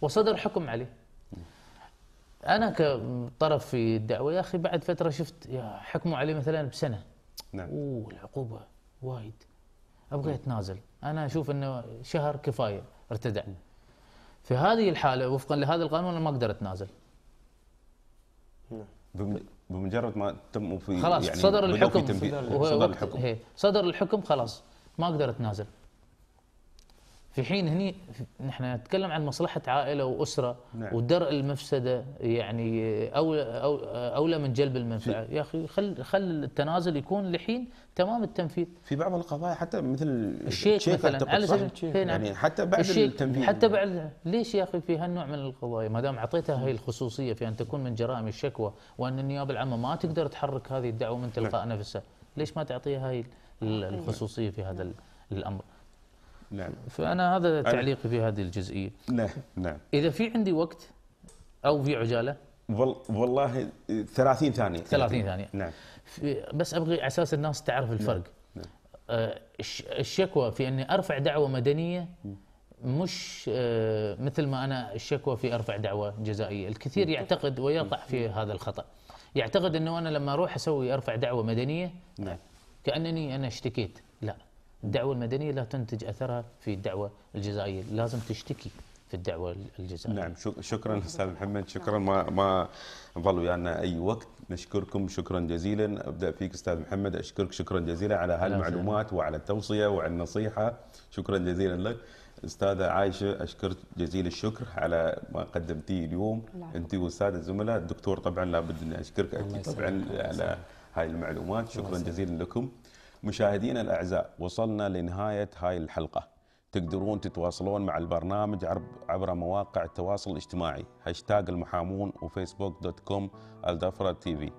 وصدر حكم عليه انا كطرف في الدعوه يا اخي بعد فتره شفت حكموا علي مثلا بسنه نعم اوه العقوبه وايد ابغى اتنازل انا اشوف انه شهر كفايه ارتدع نعم. في هذه الحاله وفقا لهذا القانون انا ما اقدر اتنازل نعم. بمجرد ما تم في خلاص يعني صدر الحكم صدر الحكم صدر الحكم خلاص ما اقدر اتنازل في حين هني نحن نتكلم عن مصلحه عائله واسره نعم. ودرء المفسده يعني اولى أو اولى من جلب المنفعه يا اخي خل خل التنازل يكون لحين تمام التنفيذ في بعض القضايا حتى مثل الشيك, الشيك مثلا على سبيل يعني نعم. حتى بعد التنفيذ حتى بعد ليش يا اخي في هالنوع من القضايا ما دام اعطيتها هي الخصوصيه في ان تكون من جرائم الشكوى وان النيابه العامه ما تقدر تحرك هذه الدعوه من تلقاء نعم. نفسها ليش ما تعطيها هاي نعم. الخصوصيه في هذا نعم. الامر نعم فانا هذا تعليقي في هذه الجزئيه نعم نعم اذا في عندي وقت او في عجاله والله 30 ثانيه 30 ثانيه نعم بس ابغي على اساس الناس تعرف نعم، الفرق نعم. آه، الشكوى في اني ارفع دعوه مدنيه مش آه، مثل ما انا الشكوى في ارفع دعوه جزائيه، الكثير نعم. يعتقد ويقع في نعم. هذا الخطا. يعتقد انه انا لما اروح اسوي ارفع دعوه مدنيه نعم كانني انا اشتكيت الدعوة المدنية لا تنتج أثرها في الدعوة الجزائية لازم تشتكي في الدعوة الجزائية نعم شكرا نعم. أستاذ محمد شكرا ما ما ظلوا ويانا يعني أي وقت نشكركم شكرا جزيلا أبدأ فيك أستاذ محمد أشكرك شكرا جزيلا على هالمعلومات وعلى التوصية وعلى النصيحة شكرا جزيلا لك استاذه عايشه اشكرك جزيل الشكر على ما قدمتيه اليوم انت والساده الزملاء الدكتور طبعا لابد ان اشكرك اكيد طبعا على هاي المعلومات شكرا جزيلا لكم مشاهدينا الأعزاء وصلنا لنهاية هاي الحلقة تقدرون تتواصلون مع البرنامج عبر مواقع التواصل الاجتماعي هاشتاغ المحامون وفيسبوك دوت كوم الدفرة تي في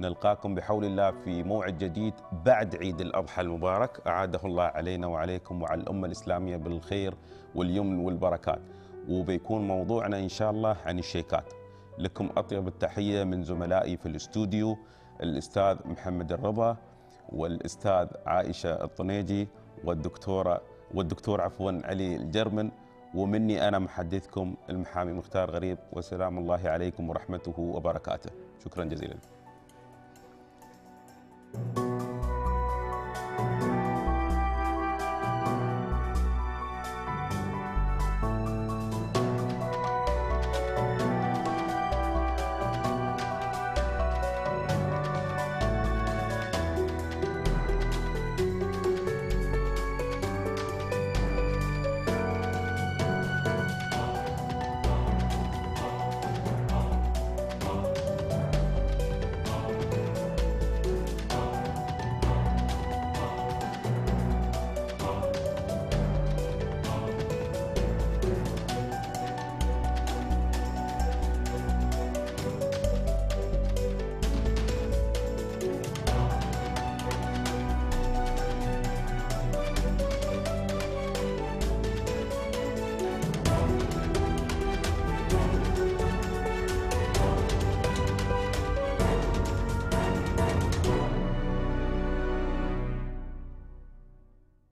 نلقاكم بحول الله في موعد جديد بعد عيد الأضحى المبارك أعاده الله علينا وعليكم وعلى الأمة الإسلامية بالخير واليمن والبركات وبيكون موضوعنا إن شاء الله عن الشيكات لكم أطيب التحية من زملائي في الاستوديو الأستاذ محمد الرضا والاستاذ عائشه الطنيجي والدكتوره والدكتور عفوا علي الجرمن ومني انا محدثكم المحامي مختار غريب وسلام الله عليكم ورحمته وبركاته شكرا جزيلا. thank you